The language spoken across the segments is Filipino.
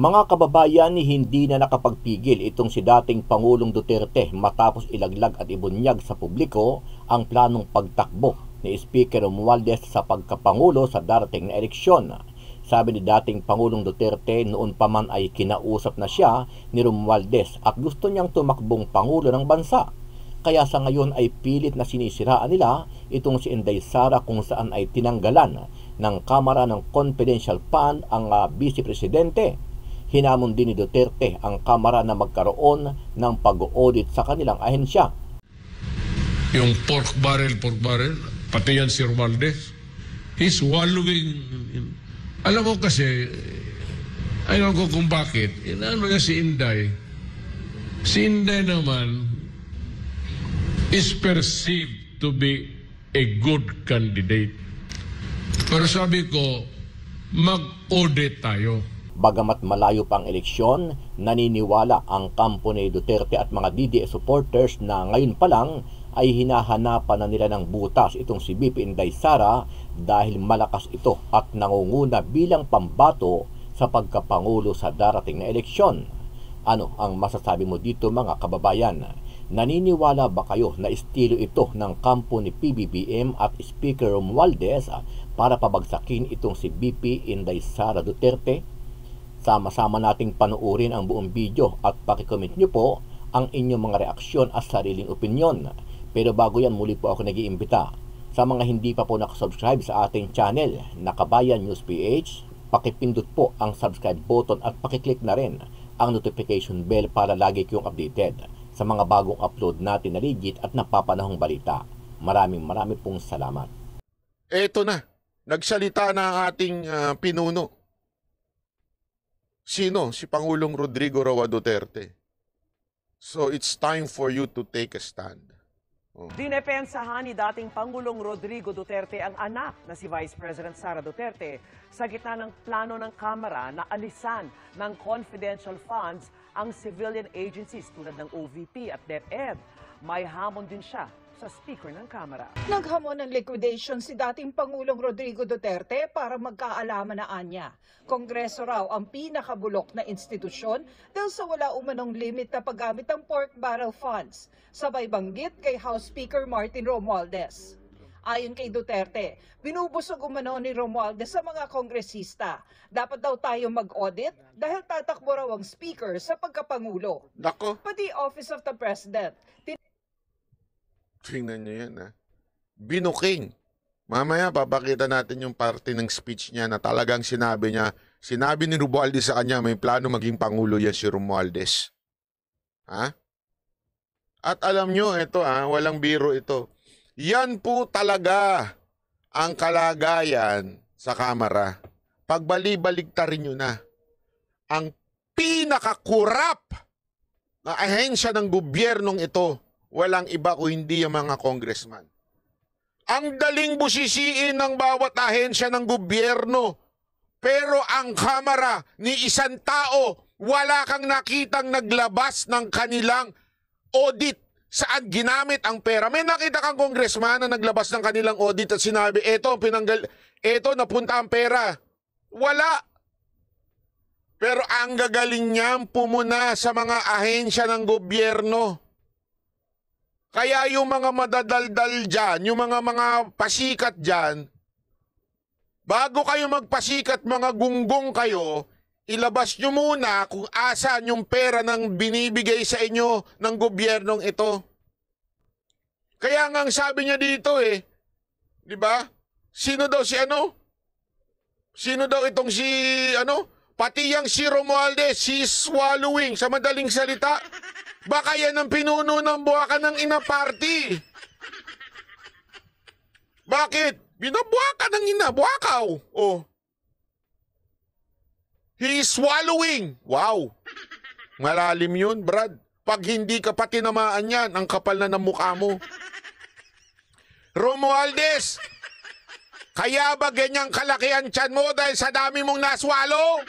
Mga kababayan, hindi na nakapagpigil itong si dating Pangulong Duterte matapos ilaglag at ibunyag sa publiko ang planong pagtakbo ni Speaker Romualdez sa pagkapangulo sa darating na eleksyon. Sabi ni dating Pangulong Duterte noon pa man ay kinausap na siya ni Romualdez at gusto niyang tumakbong Pangulo ng bansa. Kaya sa ngayon ay pilit na sinisiraan nila itong si Inday Sara kung saan ay tinanggalan ng Kamara ng Confidential Fund ang uh, Vice Presidente Hinamon din ni Duterte ang Kamara na magkaroon ng pag-audit sa kanilang ahensya. Yung pork barrel, pork barrel, pati yan si Romualdez, he's wallowing. In... Alam mo kasi, eh, ayaw ko kung bakit, inaano niya si Inday. Si Inday naman is perceived to be a good candidate. Pero sabi ko, mag-audit tayo. Bagamat malayo pa ang eleksyon, naniniwala ang kampo ni Duterte at mga DDS supporters na ngayon pa lang ay hinahanapan na nila ng butas itong si BP Inday Sara dahil malakas ito at nangunguna bilang pambato sa pagkapangulo sa darating na eleksyon. Ano ang masasabi mo dito mga kababayan? Naniniwala ba kayo na estilo ito ng kampo ni PBBM at Speaker Romualdez para pabagsakin itong si BP Inday Sara Duterte? Sama-sama nating panuurin ang buong video at pakicomment nyo po ang inyong mga reaksyon at sariling opinyon. Pero bago yan, muli po ako nag-iimbita sa mga hindi pa po nakasubscribe sa ating channel, Nakabayan News PH, pakipindot po ang subscribe button at pakiclick na rin ang notification bell para lagi kayong updated sa mga bagong upload natin na legit at napapanahong balita. Maraming maraming pong salamat. Eto na, nagsalita na ang ating uh, pinuno Sino? Si Pangulong Rodrigo Roa Duterte. So it's time for you to take a stand. Oh. Dinepensahan ni dating Pangulong Rodrigo Duterte ang anak na si Vice President Sara Duterte sa gitna ng plano ng Kamara na alisan ng confidential funds ang civilian agencies tulad ng OVP at DepEd. May hamon din siya sa speaker ng Kamara. Naghamon ng liquidation si dating Pangulong Rodrigo Duterte para magkaalaman na anya. Kongreso raw ang pinakabulok na institusyon dahil sa wala umanong limit na paggamit ng pork barrel funds. Sabay banggit kay House Speaker Martin Romualdez. Ayon kay Duterte, binubusog umano ni Romualdez sa mga kongresista. Dapat daw tayo mag-audit dahil tatakbo raw ang speaker sa pagkapangulo. Dako. Pati Office of the President. Tingnan niyo yan, ha? Binuking. Mamaya, papakita natin yung parte ng speech niya na talagang sinabi niya, sinabi ni Romualdez sa kanya, may plano maging pangulo yan si Romualdez. Ha? At alam nyo, ito ha, walang biro ito. Yan po talaga ang kalagayan sa kamera. Pagbalibalik-tarin nyo na. Ang pinakakurap na ahensya ng gobyernong ito walang iba o hindi yung mga congressman. Ang daling busisiin ng bawat ahensya ng gobyerno. Pero ang kamera ni isang tao, wala kang nakitang naglabas ng kanilang audit saan ginamit ang pera. May nakita kang congressman na naglabas ng kanilang audit at sinabi, eto, pinanggal, eto, napunta ang pera. Wala. Pero ang gagaling niyang pumuna sa mga ahensya ng gobyerno. Kaya yung mga madadaldal dyan, yung mga mga pasikat dyan, bago kayo magpasikat mga gunggong kayo, ilabas nyo muna kung asan yung pera ng binibigay sa inyo ng gobyernong ito. Kaya nga sabi niya dito eh, di ba? Sino daw si ano? Sino daw itong si ano? Pati yang si Romualdez, si swallowing sa madaling salita. Baka yan ang pinuno ng Buwakan ng Ina Party. Bakit? Binabuwakan ng Ina, buwakaw. Oh. He is swallowing. Wow. Malalim yun, Brad. Pag hindi ka pa tinamaan yan, ang kapal na ng mukha mo. Romualdez, kaya ba ganyang kalaki ang tiyan mo dahil sa dami mong naswallow?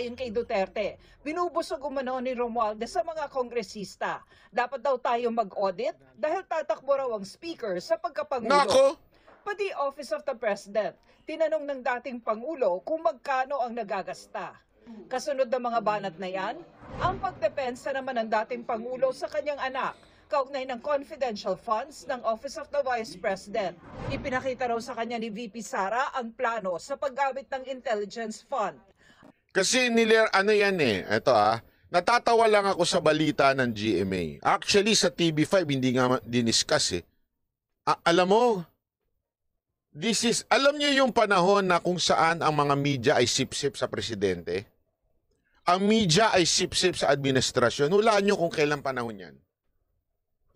yun kay Duterte. Binubusog umano ni Romualdez sa mga kongresista. Dapat daw tayo mag-audit dahil tatakbo raw ang speaker sa pagkapangulo. Nako! Pati Office of the President, tinanong ng dating Pangulo kung magkano ang nagagasta. Kasunod ng mga banat na yan, ang pagdepensa naman ng dating Pangulo sa kanyang anak kaugnay ng confidential funds ng Office of the Vice President. Ipinakita raw sa kanya ni VP Sara ang plano sa paggamit ng intelligence fund kasi niler ano yan eh, ito ah, natatawa lang ako sa balita ng GMA. Actually sa TV5 hindi nga diniskas eh. A- alam mo, this is alam niyo yung panahon na kung saan ang mga media ay sip-sip sa presidente. Ang media ay sip-sip sa administrasyon. Hulaan niyo kung kailan panahon 'yan.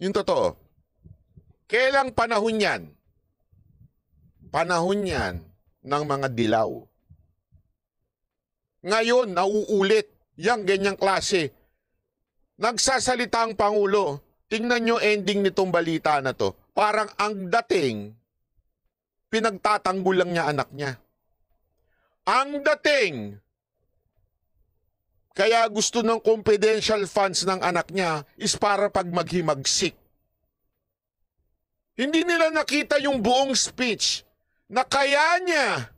Yung totoo. Kailang panahon 'yan? Panahon 'yan ng mga dilaw ngayon, nauulit yang ganyang klase. Nagsasalita ang Pangulo. Tingnan nyo ending nitong balita na to. Parang ang dating, pinagtatanggol lang niya anak niya. Ang dating, kaya gusto ng confidential funds ng anak niya is para pag maghimagsik. Hindi nila nakita yung buong speech na kaya niya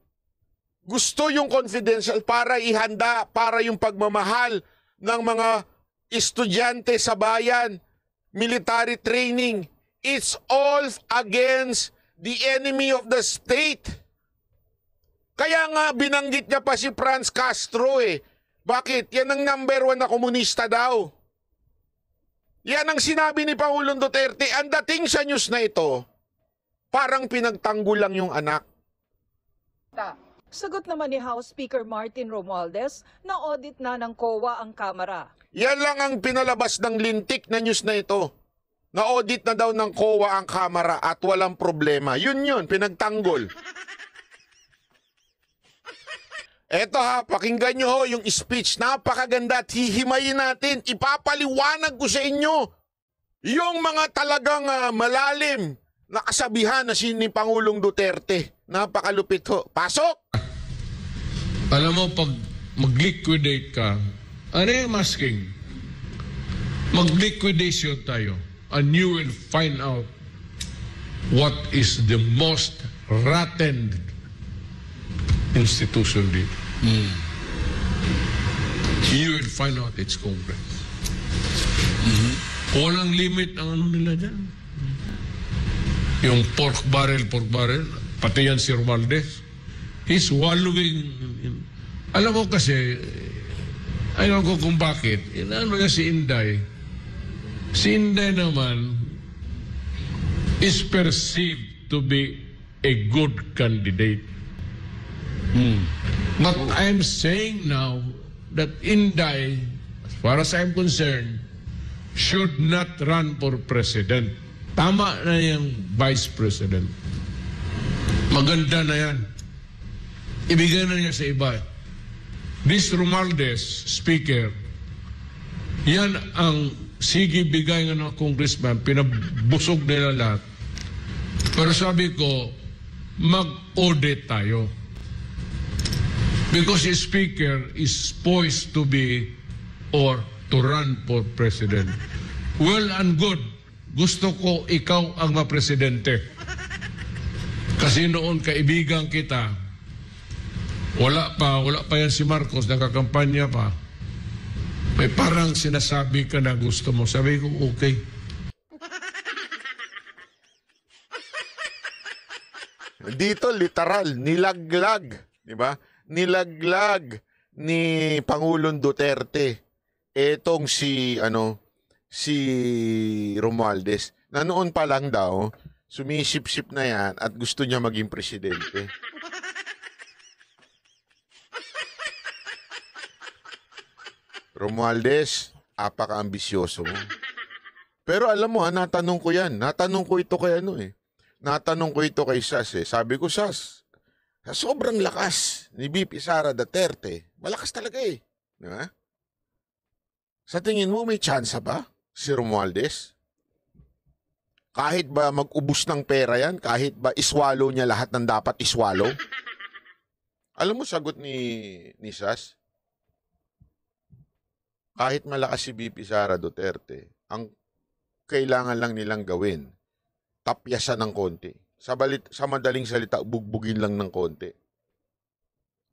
gusto yung confidential para ihanda para yung pagmamahal ng mga estudyante sa bayan, military training. It's all against the enemy of the state. Kaya nga binanggit niya pa si Franz Castro eh. Bakit? Yan ang number one na komunista daw. Yan ang sinabi ni Pangulong Duterte. Ang dating sa news na ito, parang pinagtanggol lang yung anak. Ta Sagot naman ni House Speaker Martin Romualdez na audit na ng COA ang kamera. Yan lang ang pinalabas ng lintik na news na ito. Na-audit na daw ng COA ang kamera at walang problema. Yun yun, pinagtanggol. Eto ha, pakinggan nyo ho yung speech. Napakaganda at hihimayin natin. Ipapaliwanag ko sa inyo yung mga talagang uh, malalim nakasabihan na si ni Pangulong Duterte. Napakalupit ho. Pasok! Alam mo, pag mag-liquidate ka, ano yung masking? Mag-liquidation tayo and you will find out what is the most rotten institution dito. Mm. You will find out its Congress. Mm-hmm. Walang limit ang ano nila dyan yung pork barrel, pork barrel, pati yan si Romaldes. He's wallowing. In, alam mo kasi, ayaw eh, ko kung bakit, inaano niya si Inday. Si Inday naman is perceived to be a good candidate. Hmm. But oh. I'm saying now that Inday, as far as I'm concerned, should not run for president. Tama na yung Vice President. Maganda na yan. Ibigay na niya sa iba. This Romaldes, Speaker, yan ang sige bigay ng congressman, pinabusog nila lahat. Pero sabi ko, mag-audit tayo. Because the speaker is poised to be or to run for president. Well and good gusto ko ikaw ang mapresidente. Kasi noon kaibigan kita, wala pa, wala pa yan si Marcos, nakakampanya pa. May parang sinasabi ka na gusto mo. Sabi ko, okay. Dito literal, nilaglag, di ba? Nilaglag ni Pangulong Duterte etong si ano si Romualdez na noon pa lang daw, sumisip-sip na yan at gusto niya maging presidente. Romualdez, apaka-ambisyoso Pero alam mo ha, natanong ko yan. Natanong ko ito kay ano eh. Natanong ko ito kay Sas eh. Sabi ko, Sas, sa sobrang lakas ni BP Sara Duterte, malakas talaga eh. Di ba? Sa tingin mo, may chance ba? si Romualdez? Kahit ba mag-ubos ng pera yan? Kahit ba iswalo niya lahat ng dapat iswalo? Alam mo sagot ni, ni Sas? Kahit malakas si BP Sara Duterte, ang kailangan lang nilang gawin, tapyasan ng konti. Sa, balit, sa madaling salita, bugbugin lang ng konti.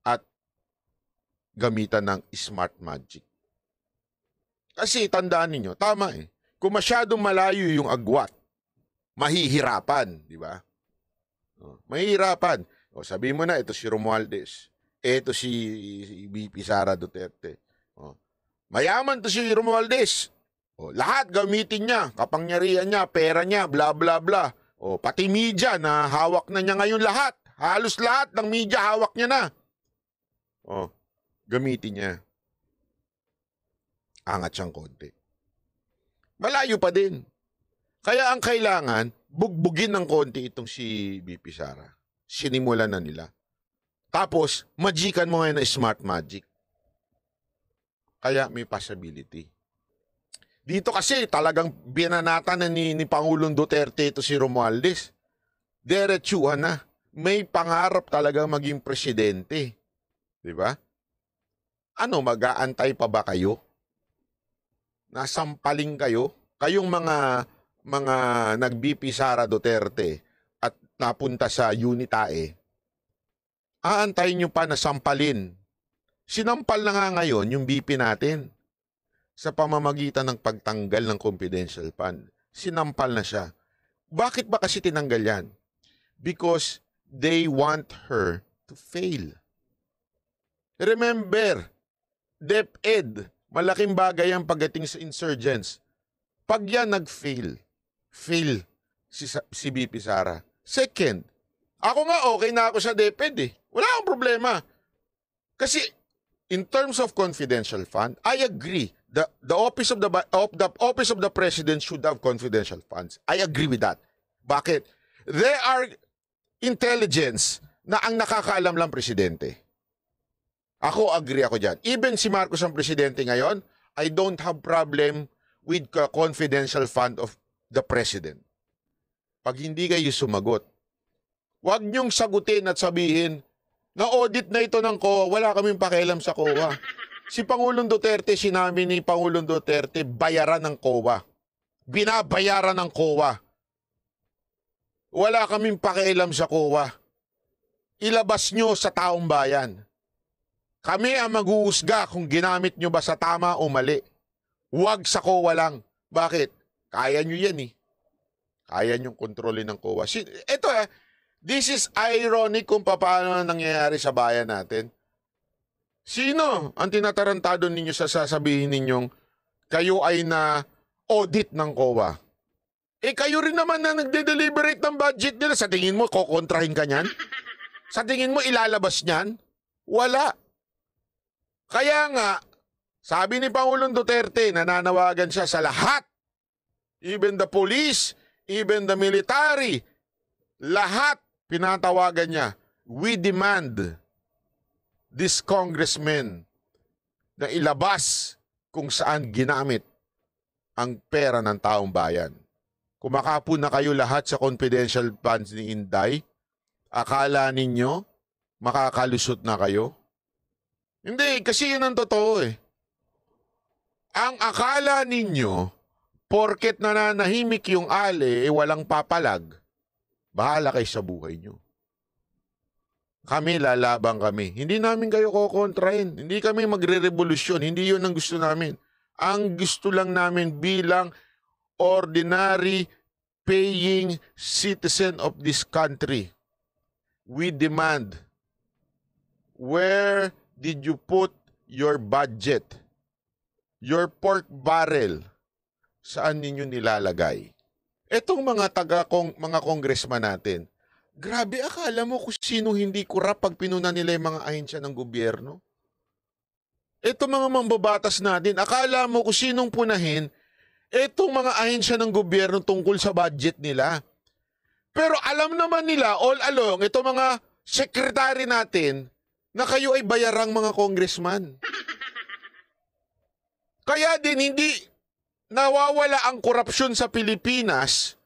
At gamitan ng smart magic. Kasi tandaan niyo, tama eh. Kung masyadong malayo yung agwat, mahihirapan, di ba? Oh, mahihirapan. O oh, sabi mo na ito si Romualdez, ito si VP Sara Duterte. Oh, mayaman to si Romualdez. Oh, lahat gamitin niya, kapangyarihan niya, pera niya, bla bla bla. Oh, pati media na hawak na niya ngayon lahat. Halos lahat ng media hawak niya na. Oh, gamitin niya. Angat siyang konti. Malayo pa din. Kaya ang kailangan, bugbugin ng konti itong si BP Sara. Sinimula na nila. Tapos, magikan mo ngayon na smart magic. Kaya may possibility. Dito kasi talagang binanata na ni, ni Pangulong Duterte ito si Romualdez. Derechuhan na. May pangarap talagang maging presidente. 'Di ba? Ano, mag-aantay pa ba kayo? na nasampaling kayo, kayong mga mga nag-BP Sara Duterte at napunta sa Unitae, eh. aantayin nyo pa na sampalin. Sinampal na nga ngayon yung BP natin sa pamamagitan ng pagtanggal ng confidential fund. Sinampal na siya. Bakit ba kasi tinanggal yan? Because they want her to fail. Remember, DepEd, Malaking bagay ang pagdating sa insurgents. Pag yan nag-fail, fail si, si BP Sara. Second, ako nga okay na ako sa DepEd eh. Wala akong problema. Kasi in terms of confidential fund, I agree. The, the office of the, of the office of the president should have confidential funds. I agree with that. Bakit? There are intelligence na ang nakakaalam lang presidente. Ako agree ako diyan. Even si Marcos ang presidente ngayon, I don't have problem with confidential fund of the president. Pag hindi kayo sumagot, huwag niyong sagutin at sabihin, na-audit na ito ng COA, wala kaming pakialam sa COA. Si Pangulong Duterte, sinabi ni Pangulong Duterte, bayaran ng COA. Binabayaran ng COA. Wala kaming pakialam sa COA. Ilabas nyo sa taong bayan kami ang maghuhusga kung ginamit nyo ba sa tama o mali. Huwag sa COA lang. Bakit? Kaya nyo yan eh. Kaya nyong kontrolin ng COA. Ito eh, this is ironic kung paano nangyayari sa bayan natin. Sino ang tinatarantado ninyo sa sasabihin ninyong kayo ay na audit ng COA? Eh kayo rin naman na nagde-deliberate ng budget nila. Sa tingin mo, kokontrahin ka niyan? Sa tingin mo, ilalabas niyan? Wala. Kaya nga, sabi ni Pangulong Duterte, nananawagan siya sa lahat. Even the police, even the military, lahat pinatawagan niya. We demand this congressman na ilabas kung saan ginamit ang pera ng taong bayan. Kumakapo na kayo lahat sa confidential funds ni Inday. Akala ninyo makakalusot na kayo? Hindi, kasi yun ang totoo eh. Ang akala ninyo, porket nanahimik yung ale, eh walang papalag, bahala kayo sa buhay nyo. Kami lalabang kami. Hindi namin kayo kokontrahin. Hindi kami magre-revolusyon. Hindi yun ang gusto namin. Ang gusto lang namin bilang ordinary paying citizen of this country. We demand where did you put your budget? Your pork barrel? Saan ninyo nilalagay? Etong mga taga kong mga congressman natin, grabe akala mo kung sino hindi kurap pag pinuna nila yung mga ahensya ng gobyerno? Ito mga mambabatas natin, akala mo kung sinong punahin etong mga ahensya ng gobyerno tungkol sa budget nila. Pero alam naman nila all along, etong mga sekretary natin, na kayo ay bayarang mga congressman. Kaya din hindi nawawala ang korupsyon sa Pilipinas.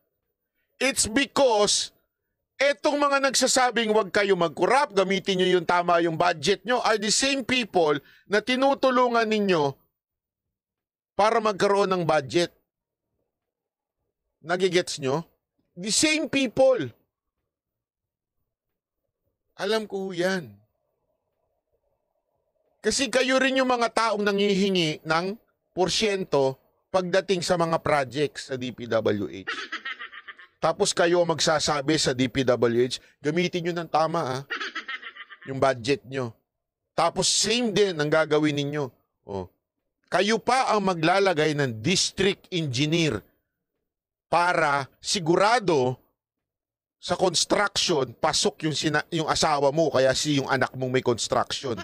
It's because etong mga nagsasabing huwag kayo mag-corrupt, gamitin nyo yung tama yung budget nyo, are the same people na tinutulungan ninyo para magkaroon ng budget. Nagigets nyo? The same people. Alam ko yan. Kasi kayo rin yung mga taong nangihingi ng porsyento pagdating sa mga projects sa DPWH. Tapos kayo magsasabi sa DPWH, gamitin nyo ng tama ah, yung budget nyo. Tapos same din ang gagawin ninyo. Oh. Kayo pa ang maglalagay ng district engineer para sigurado sa construction, pasok yung, sina- yung asawa mo, kaya si yung anak mo may construction.